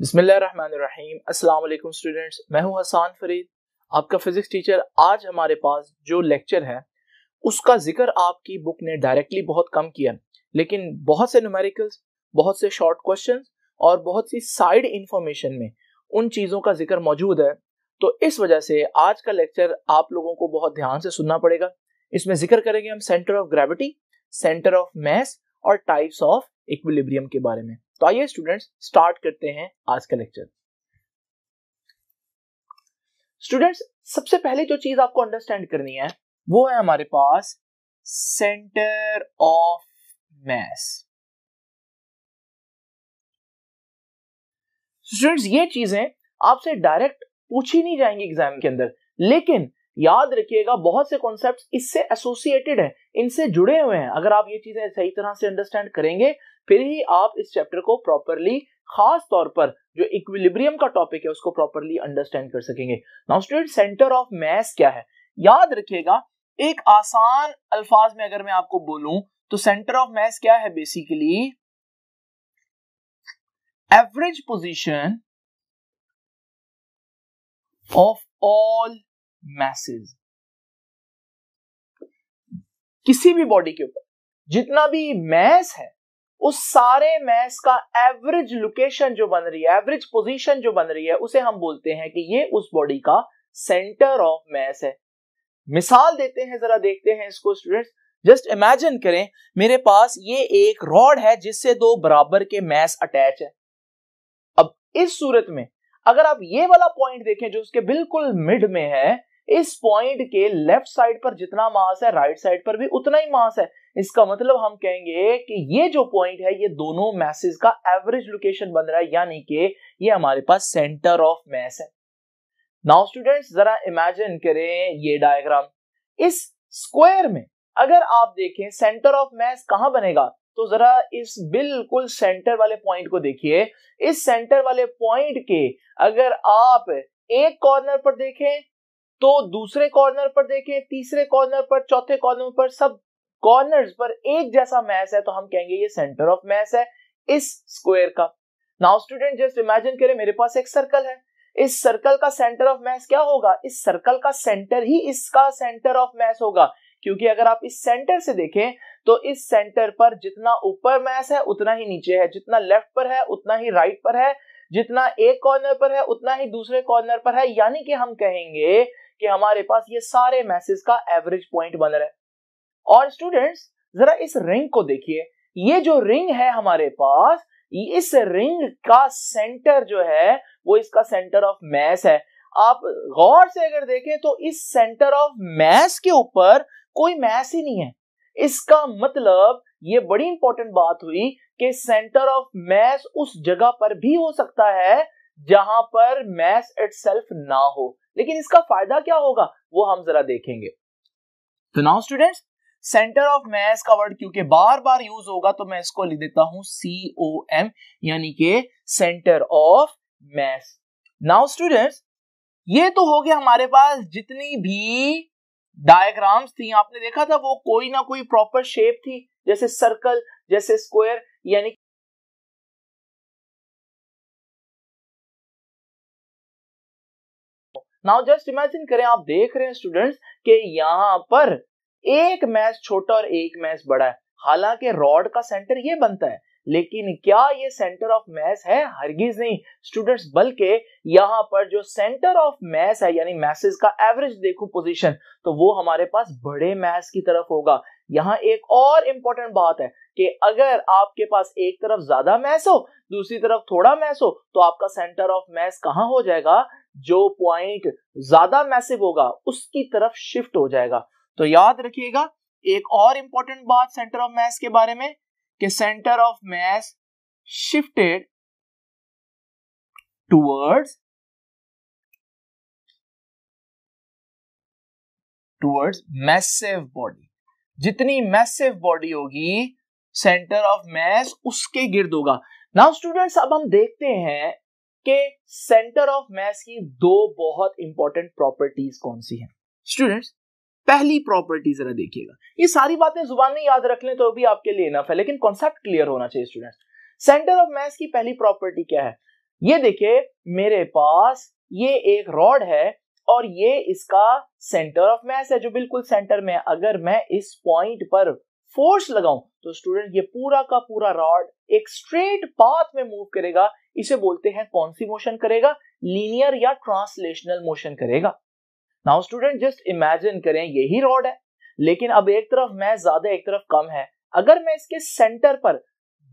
बिसमीम अस्सलाम स्टूडेंट्स मैं हूं हसान फरीद आपका फिज़िक्स टीचर आज हमारे पास जो लेक्चर है उसका जिक्र आपकी बुक ने डायरेक्टली बहुत कम किया लेकिन बहुत से न्यूमेरिकल्स बहुत से शॉर्ट क्वेश्चन और बहुत सी साइड इंफॉर्मेशन में उन चीज़ों का जिक्र मौजूद है तो इस वजह से आज का लेक्चर आप लोगों को बहुत ध्यान से सुनना पड़ेगा इसमें जिक्र करेंगे हम centre of gravity centre of mass और टाइप्स ऑफ इक्विलिब्रियम के बारे में तो आइए स्टूडेंट्स स्टार्ट करते हैं आज का लेक्चर स्टूडेंट्स सबसे पहले जो चीज आपको अंडरस्टैंड करनी है वो है हमारे पास सेंटर ऑफ मैस स्टूडेंट्स ये चीजें आपसे डायरेक्ट पूछी नहीं जाएंगी एग्जाम के अंदर लेकिन याद रखिएगा बहुत से कॉन्सेप्ट इससे एसोसिएटेड हैं इनसे जुड़े हुए हैं अगर आप ये चीजें सही तरह से अंडरस्टैंड करेंगे फिर ही आप इस चैप्टर को प्रॉपरली खास तौर पर जो इक्विलिब्रियम का टॉपिक है उसको प्रॉपरली अंडरस्टैंड कर सकेंगे now student centre of mass क्या है याद रखिएगा एक आसान अल्फाज में अगर मैं आपको बोलूं तो सेंटर ऑफ मैस क्या है basically average position of all masses किसी भी बॉडी के ऊपर जितना भी मैस है उस सारे मैस का एवरेज लोकेशन जो बन रही है एवरेज पोजीशन जो बन रही है उसे हम बोलते हैं कि ये उस बॉडी का सेंटर ऑफ मैस है मिसाल देते हैं जरा देखते हैं इसको स्टूडेंट्स जस्ट इमेजिन करें मेरे पास ये एक रॉड है जिससे दो बराबर के मैस अटैच है अब इस सूरत में अगर आप ये वाला पॉइंट देखें जो उसके बिल्कुल मिड में है इस पॉइंट के लेफ्ट साइड पर जितना मास है राइट right साइड पर भी उतना ही मास है इसका मतलब हम कहेंगे कि ये जो पॉइंट है ये दोनों मैसेज का एवरेज लोकेशन बन रहा है यानी कि ये हमारे पास सेंटर ऑफ मैस है नाउ स्टूडेंट्स जरा इमेजिन करें ये डायग्राम इस स्क्वायर में अगर आप देखें सेंटर ऑफ मैस कहां बनेगा तो जरा इस बिल्कुल सेंटर वाले पॉइंट को देखिए इस सेंटर वाले पॉइंट के अगर आप एक कॉर्नर पर देखें तो दूसरे कॉर्नर पर देखें तीसरे कॉर्नर पर चौथे कॉर्नर पर सब कॉर्नर्स पर एक जैसा मैस है तो हम कहेंगे ये सेंटर ऑफ मैस है इस स्क्वायर का नाउ स्टूडेंट जस्ट इमेजिन करें मेरे पास एक सर्कल है इस सर्कल का सेंटर ऑफ मैस क्या होगा इस सर्कल का सेंटर ही इसका सेंटर ऑफ मैस होगा क्योंकि अगर आप इस सेंटर से देखें तो इस सेंटर पर जितना ऊपर मैस है उतना ही नीचे है जितना लेफ्ट पर है उतना ही राइट पर है जितना एक कॉर्नर पर है उतना ही दूसरे कॉर्नर पर है यानी कि हम कहेंगे कि हमारे पास ये सारे मैसेज का एवरेज पॉइंट बन रहा है और स्टूडेंट्स जरा इस रिंग को देखिए ये जो रिंग है हमारे पास इस रिंग का सेंटर जो है वो इसका सेंटर ऑफ मैस है आप गौर से अगर देखें तो इस सेंटर ऑफ मैस के ऊपर कोई मैस ही नहीं है इसका मतलब ये बड़ी इंपॉर्टेंट बात हुई कि सेंटर ऑफ मैस उस जगह पर भी हो सकता है जहां पर मैस इट ना हो लेकिन इसका फायदा क्या होगा वो हम जरा देखेंगे तो now students centre of mass का वर्ड क्योंकि बार बार यूज होगा तो मैं इसको लिख देता हूं सी ओ एम यानी के centre of mass now students ये तो हो गया हमारे पास जितनी भी डायग्राम्स थी आपने देखा था वो कोई ना कोई प्रॉपर शेप थी जैसे सर्कल जैसे स्क्वायर यानी नाउ जस्ट इमेजिन करें आप देख रहे हैं स्टूडेंट्स कि यहां पर एक मैच छोटा और एक मैच बड़ा है हालांकि रॉड का सेंटर ये बनता है लेकिन क्या ये सेंटर ऑफ मैस है हरगिज नहीं स्टूडेंट्स बल्कि यहाँ पर जो सेंटर ऑफ मैस है यानी मैसेज का एवरेज देखो पोजीशन तो वो हमारे पास बड़े मैस की तरफ होगा यहाँ एक और इंपॉर्टेंट बात है कि अगर आपके पास एक तरफ ज्यादा मैस हो दूसरी तरफ थोड़ा मैस हो तो आपका सेंटर ऑफ मैस कहां हो जाएगा जो पॉइंट ज्यादा मैसिव होगा उसकी तरफ शिफ्ट हो जाएगा तो याद रखिएगा एक और इंपॉर्टेंट बात सेंटर ऑफ मैस के बारे में कि centre of mass shifted towards towards massive body जितनी मैसिव बॉडी होगी सेंटर ऑफ मैस उसके गिर्द होगा नाउ स्टूडेंट्स अब हम देखते हैं कि सेंटर ऑफ मैस की दो बहुत इंपॉर्टेंट प्रॉपर्टीज कौन सी हैं स्टूडेंट्स पहली प्रॉपर्टी जरा देखिएगा ये सारी बातें जुबान में याद रख लें तो अभी आपके लिए इनफ है लेकिन कॉन्सेप्ट क्लियर होना चाहिए स्टूडेंट्स सेंटर ऑफ मैथ की पहली प्रॉपर्टी क्या है ये देखिए मेरे पास ये एक रॉड है और ये इसका सेंटर ऑफ मैथ है जो बिल्कुल सेंटर में है अगर मैं इस पॉइंट पर फोर्स लगाऊं तो स्टूडेंट ये पूरा का पूरा रॉड एक स्ट्रेट पाथ में मूव करेगा इसे बोलते हैं कौन सी मोशन करेगा लीनियर या ट्रांसलेशनल मोशन करेगा नाउ स्टूडेंट जस्ट इमेजिन करें यही रोड है लेकिन अब एक तरफ मैं ज्यादा एक तरफ कम है अगर मैं इसके सेंटर पर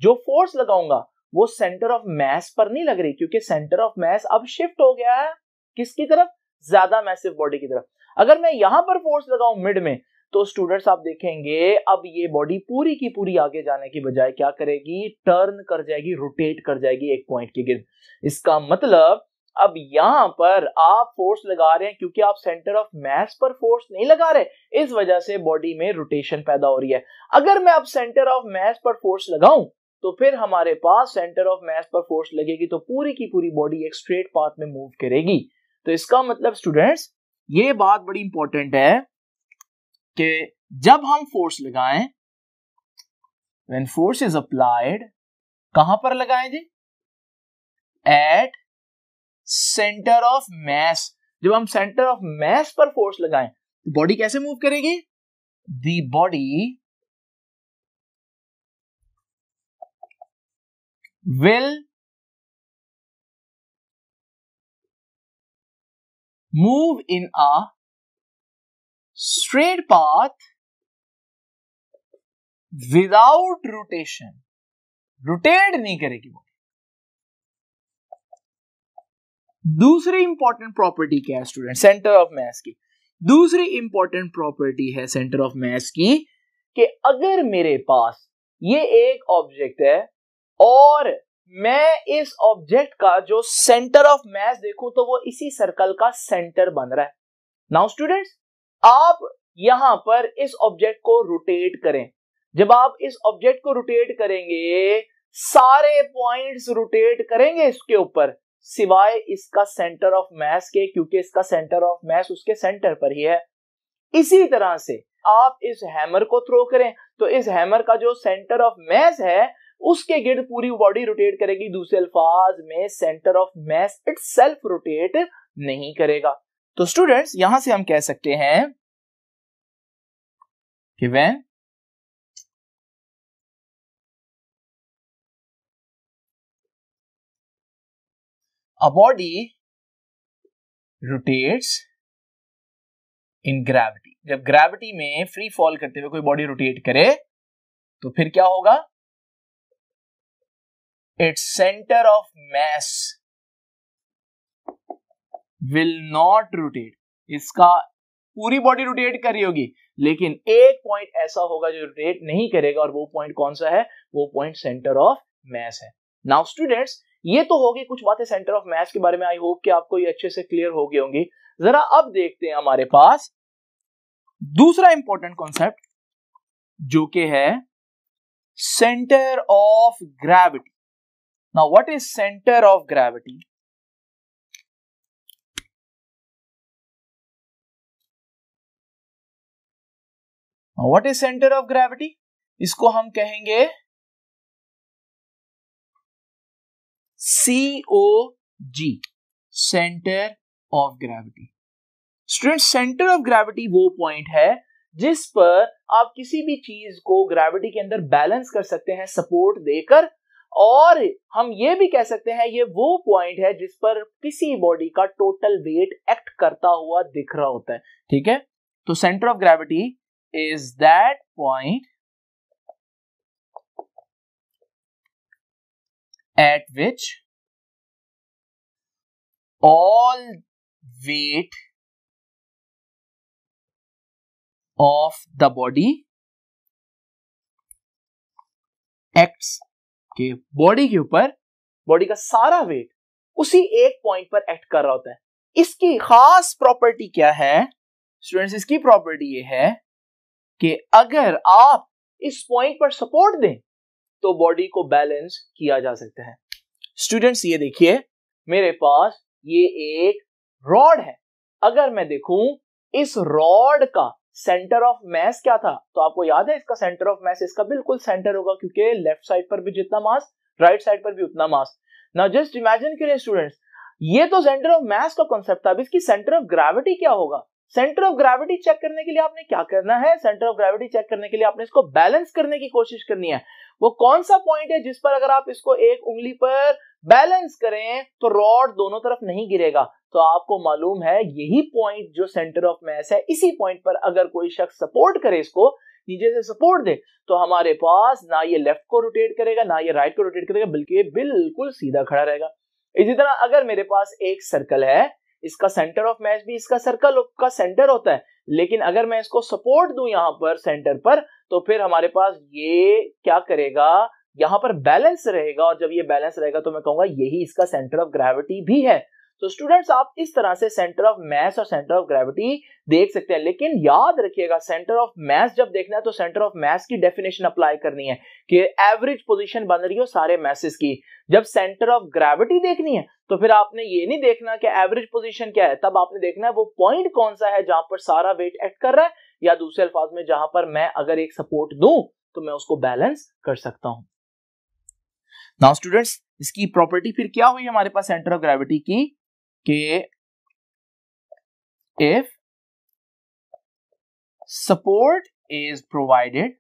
जो फोर्स लगाऊंगा वो सेंटर ऑफ मैस पर नहीं लग रही क्योंकि सेंटर ऑफ मैस अब शिफ्ट हो गया है किसकी तरफ ज्यादा मैसिव बॉडी की तरफ अगर मैं यहां पर फोर्स लगाऊं मिड में तो स्टूडेंट्स आप देखेंगे अब ये बॉडी पूरी की पूरी आगे जाने की बजाय क्या करेगी टर्न कर जाएगी रोटेट कर जाएगी एक पॉइंट के गिर्द इसका मतलब अब यहां पर आप फोर्स लगा रहे हैं क्योंकि आप सेंटर ऑफ मैस पर फोर्स नहीं लगा रहे इस वजह से बॉडी में रोटेशन पैदा हो रही है अगर मैं अब सेंटर ऑफ मैस पर फोर्स लगाऊं तो फिर हमारे पास सेंटर ऑफ मैस पर फोर्स लगेगी तो पूरी की पूरी बॉडी एक स्ट्रेट पाथ में मूव करेगी तो इसका मतलब स्टूडेंट्स ये बात बड़ी इंपॉर्टेंट है कि जब हम फोर्स लगाएं वेन फोर्स इज अप्लाइड कहां पर लगाएं जी एट सेंटर ऑफ मैस जब हम सेंटर ऑफ मैस पर फोर्स लगाएं तो बॉडी कैसे मूव करेगी the body will move in a straight path without rotation rotate नहीं करेगी वो दूसरी इंपॉर्टेंट प्रॉपर्टी क्या है स्टूडेंट सेंटर ऑफ मैस की दूसरी इंपॉर्टेंट प्रॉपर्टी है सेंटर ऑफ मैस की कि अगर मेरे पास ये एक ऑब्जेक्ट है और मैं इस ऑब्जेक्ट का जो सेंटर ऑफ मैस देखूं तो वो इसी सर्कल का सेंटर बन रहा है नाउ स्टूडेंट्स आप यहां पर इस ऑब्जेक्ट को रोटेट करें जब आप इस ऑब्जेक्ट को रोटेट करेंगे सारे पॉइंट्स रोटेट करेंगे इसके ऊपर सिवाय इसका सेंटर ऑफ मैस के क्योंकि इसका सेंटर ऑफ मैस उसके सेंटर पर ही है इसी तरह से आप इस हैमर को थ्रो करें तो इस हैमर का जो सेंटर ऑफ मैस है उसके गिर्द पूरी बॉडी रोटेट करेगी दूसरे अल्फाज में centre of mass itself rotate नहीं करेगा तो स्टूडेंट्स यहां से हम कह सकते हैं कि when A body rotates in gravity जब ग्रेविटी में फ्री फॉल करते हुए कोई बॉडी रोटेट करे तो फिर क्या होगा its centre of mass will not rotate इसका पूरी बॉडी रोटेट कर रही होगी लेकिन एक पॉइंट ऐसा होगा जो रोटेट नहीं करेगा और वो पॉइंट कौन सा है वो पॉइंट सेंटर ऑफ मैस है नाउ स्टूडेंट्स ये तो होगी कुछ बातें सेंटर ऑफ मैथ के बारे में आई होप कि आपको ये अच्छे से क्लियर हो गई होंगी जरा अब देखते हैं हमारे पास दूसरा इंपॉर्टेंट कॉन्सेप्ट जो कि है centre of gravity now what is centre of gravity what is centre of gravity इसको हम कहेंगे C O G centre of gravity student centre of gravity वो पॉइंट है जिस पर आप किसी भी चीज को ग्रेविटी के अंदर बैलेंस कर सकते हैं सपोर्ट देकर और हम ये भी कह सकते हैं ये वो पॉइंट है जिस पर किसी बॉडी का टोटल वेट एक्ट करता हुआ दिख रहा होता है ठीक है तो centre of gravity is that point at which all weight of the body acts के बॉडी के ऊपर बॉडी का सारा वेट उसी एक पॉइंट पर एक्ट कर रहा होता है इसकी खास प्रॉपर्टी क्या है स्टूडेंट्स इसकी प्रॉपर्टी ये है कि अगर आप इस पॉइंट पर सपोर्ट दें तो बॉडी को बैलेंस किया जा सकता है स्टूडेंट्स ये देखिए मेरे पास ये एक रॉड है अगर मैं देखूं इस रॉड का सेंटर ऑफ मैस क्या था तो आपको याद है इसका सेंटर ऑफ मैस इसका बिल्कुल सेंटर होगा क्योंकि लेफ्ट साइड पर भी जितना मास राइट साइड पर भी उतना मास नाउ जस्ट इमेजिन करें स्टूडेंट्स ये तो सेंटर ऑफ मैस का कॉन्सेप्ट था अब इसकी सेंटर ऑफ ग्रेविटी क्या होगा सेंटर ऑफ ग्रेविटी चेक करने के लिए आपने क्या करना है सेंटर ऑफ ग्रेविटी चेक करने के लिए आपने इसको बैलेंस करने की कोशिश करनी है वो कौन सा पॉइंट है जिस पर अगर आप इसको एक उंगली पर बैलेंस करें तो रॉड दोनों तरफ नहीं गिरेगा तो आपको मालूम है यही पॉइंट जो सेंटर ऑफ मैस है इसी पॉइंट पर अगर कोई शख्स सपोर्ट करे इसको नीचे से सपोर्ट दे तो हमारे पास ना ये लेफ्ट को रोटेट करेगा ना ये राइट को रोटेट करेगा बल्कि ये बिल्कुल सीधा खड़ा रहेगा इसी तरह अगर मेरे पास एक सर्कल है इसका सेंटर ऑफ मैच भी इसका सर्कल का सेंटर होता है लेकिन अगर मैं इसको सपोर्ट दू यहां पर सेंटर पर तो फिर हमारे पास ये क्या करेगा यहां पर बैलेंस रहेगा और जब ये बैलेंस रहेगा तो मैं कहूंगा यही इसका सेंटर ऑफ ग्रेविटी भी है तो so स्टूडेंट्स आप इस तरह से सेंटर ऑफ मैस और सेंटर ऑफ ग्रेविटी देख सकते हैं लेकिन याद रखिएगा सेंटर ऑफ मैस जब देखना है तो सेंटर ऑफ मैस की डेफिनेशन अप्लाई करनी है कि एवरेज पोजीशन बन रही हो सारे मैसेस की जब सेंटर ऑफ ग्रेविटी देखनी है तो फिर आपने ये नहीं देखना कि एवरेज पोजीशन क्या है तब आपने देखना है वो पॉइंट कौन सा है जहां पर सारा वेट एक्ट कर रहा है या दूसरे अल्फाज में जहां पर मैं अगर एक सपोर्ट दूं तो मैं उसको बैलेंस कर सकता हूं नाउ स्टूडेंट्स इसकी प्रॉपर्टी फिर क्या हुई हमारे पास सेंटर ऑफ ग्रेविटी की के if support is provided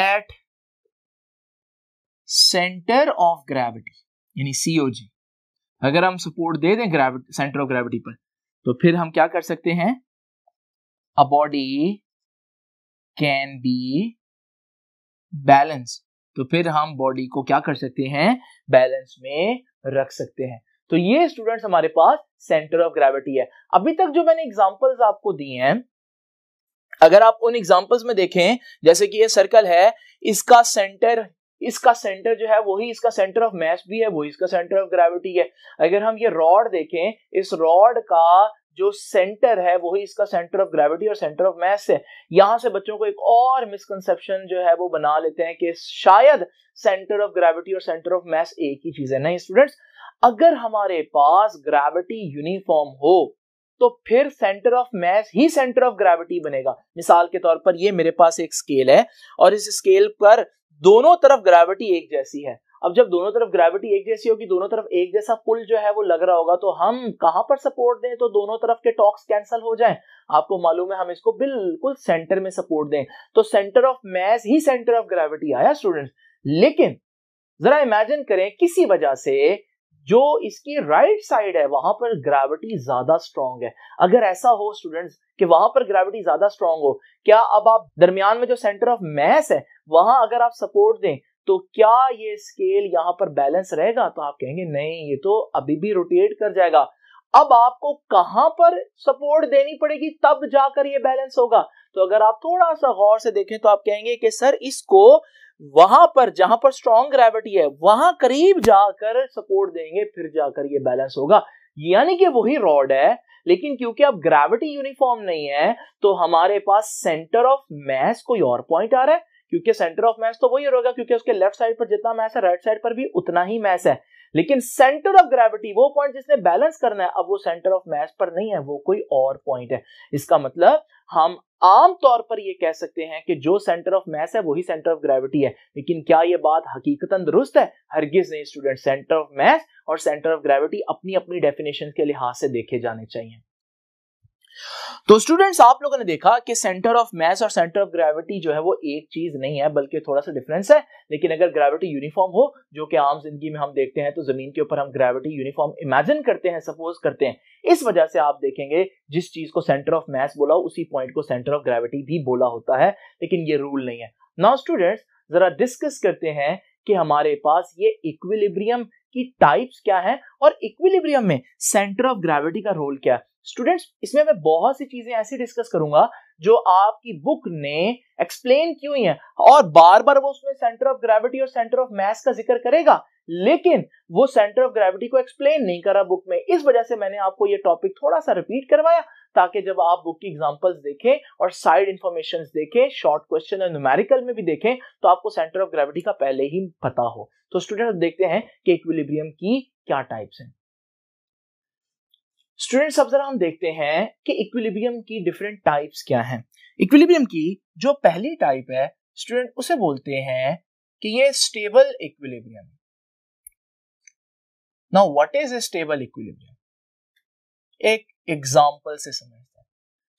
at centre of gravity यानी सीओजी अगर हम सपोर्ट दे दें ग्रेविटी सेंटर ऑफ ग्रेविटी पर तो फिर हम क्या कर सकते हैं a body can be balance तो फिर हम बॉडी को क्या कर सकते हैं बैलेंस में रख सकते हैं तो ये स्टूडेंट्स हमारे पास सेंटर ऑफ ग्रेविटी है अभी तक जो मैंने एग्जांपल्स आपको दिए हैं अगर आप उन एग्जांपल्स में देखें जैसे कि ये सर्कल है इसका सेंटर इसका सेंटर जो है वही इसका सेंटर ऑफ मैस भी है वही इसका सेंटर ऑफ ग्रेविटी है अगर हम ये रॉड देखें इस रॉड का जो सेंटर है वही इसका सेंटर ऑफ ग्रेविटी और सेंटर ऑफ मैस है यहां से बच्चों को एक और मिसकनसेप्शन जो है वो बना लेते हैं कि शायद सेंटर ऑफ ग्रेविटी और सेंटर ऑफ मैस एक ही चीज है नहीं स्टूडेंट्स अगर हमारे पास ग्रेविटी यूनिफॉर्म हो तो फिर सेंटर ऑफ मैस ही सेंटर ऑफ ग्रेविटी बनेगा मिसाल के तौर पर ये मेरे पास एक स्केल है और इस स्केल पर दोनों तरफ ग्रेविटी एक जैसी है अब जब दोनों तरफ ग्रेविटी एक जैसी होगी दोनों तरफ एक जैसा पुल जो है वो लग रहा होगा तो हम कहां पर सपोर्ट दें तो दोनों तरफ के टॉक्स कैंसिल हो जाएं आपको मालूम है हम इसको बिल्कुल सेंटर में सपोर्ट दें तो सेंटर ऑफ मैस ही सेंटर ऑफ ग्रेविटी आया स्टूडेंट्स लेकिन जरा इमेजिन करें किसी वजह से जो इसकी राइट right साइड है वहां पर ग्रेविटी ज्यादा स्ट्रांग है अगर ऐसा हो स्टूडेंट्स कि वहां पर ग्रेविटी ज्यादा स्ट्रांग हो क्या अब आप दरमियान में जो सेंटर ऑफ मैस है वहां अगर आप सपोर्ट दें तो क्या ये स्केल यहाँ पर बैलेंस रहेगा तो आप कहेंगे नहीं ये तो अभी भी रोटेट कर जाएगा अब आपको कहां पर सपोर्ट देनी पड़ेगी तब जाकर ये बैलेंस होगा तो अगर आप थोड़ा सा गौर से देखें तो आप कहेंगे कि सर इसको वहां पर जहां पर स्ट्रॉन्ग ग्रेविटी है वहां करीब जाकर सपोर्ट देंगे फिर जाकर ये बैलेंस होगा यानी कि वही रॉड है लेकिन क्योंकि अब ग्रेविटी यूनिफॉर्म नहीं है तो हमारे पास सेंटर ऑफ मैस कोई और पॉइंट आ रहा है क्योंकि सेंटर ऑफ मैस तो वही होगा क्योंकि उसके लेफ्ट साइड पर जितना मैस है राइट साइड पर भी उतना ही मैस है लेकिन सेंटर ऑफ ग्रेविटी वो पॉइंट जिसने बैलेंस करना है अब वो सेंटर ऑफ मैस पर नहीं है वो कोई और पॉइंट है इसका मतलब हम आम तौर पर ये कह सकते हैं कि जो सेंटर ऑफ मैस है वही सेंटर ऑफ ग्रेविटी है लेकिन क्या ये बात हकीकतन दुरुस्त है हरगिज नहीं स्टूडेंट सेंटर ऑफ मैस और सेंटर ऑफ ग्रेविटी अपनी अपनी डेफिनेशन के लिहाज से देखे जाने चाहिए तो स्टूडेंट्स आप लोगों ने देखा कि सेंटर ऑफ मैस और सेंटर ऑफ ग्रेविटी जो है वो एक चीज नहीं है बल्कि थोड़ा सा डिफरेंस है लेकिन अगर ग्रेविटी यूनिफॉर्म हो जो कि आम जिंदगी में हम देखते हैं तो जमीन के ऊपर हम ग्रेविटी यूनिफॉर्म इमेजिन करते हैं सपोज करते हैं इस वजह से आप देखेंगे जिस चीज को सेंटर ऑफ मैथ बोला उसी पॉइंट को सेंटर ऑफ ग्रेविटी भी बोला होता है लेकिन ये रूल नहीं है नाउ स्टूडेंट्स जरा डिस्कस करते हैं कि हमारे पास ये इक्विलिब्रियम की टाइप्स क्या है और इक्विलिब्रियम में सेंटर ऑफ ग्रेविटी का रोल क्या है स्टूडेंट्स इसमें मैं बहुत सी चीजें ऐसी डिस्कस करूंगा जो आपकी बुक ने एक्सप्लेन की हुई है और बार बार वो उसमें सेंटर ऑफ ग्रेविटी और सेंटर ऑफ मैथ का जिक्र करेगा लेकिन वो सेंटर ऑफ ग्रेविटी को एक्सप्लेन नहीं करा बुक में इस वजह से मैंने आपको ये टॉपिक थोड़ा सा रिपीट करवाया ताकि जब आप बुक की एग्जांपल्स देखें और साइड इंफॉर्मेशन देखें शॉर्ट क्वेश्चन और न्यूमेरिकल में भी देखें तो आपको सेंटर ऑफ ग्रेविटी का पहले ही पता हो तो स्टूडेंट देखते हैं कि इक्विलिब्रियम की क्या टाइप्स हैं स्टूडेंट्स अब जरा हम देखते हैं कि इक्विलिब्रियम की डिफरेंट टाइप्स क्या हैं इक्विलिब्रियम की जो पहली टाइप है स्टूडेंट उसे बोलते हैं कि ये stable equilibrium now what is a stable equilibrium एक एग्जांपल से समझते हैं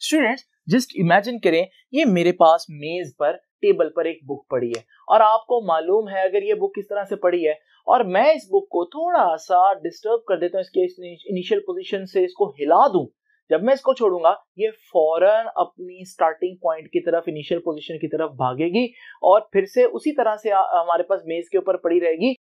स्टूडेंट्स जस्ट इमेजिन करें ये मेरे पास मेज पर टेबल पर एक बुक पड़ी है और आपको मालूम है अगर ये बुक किस तरह से पड़ी है और मैं इस बुक को थोड़ा सा डिस्टर्ब कर देता हूँ इसके इनिशियल पोजिशन से इसको हिला दू जब मैं इसको छोड़ूंगा ये फौरन अपनी स्टार्टिंग पॉइंट की तरफ इनिशियल पोजीशन की तरफ भागेगी और फिर से उसी तरह से हमारे पास मेज के ऊपर पड़ी रहेगी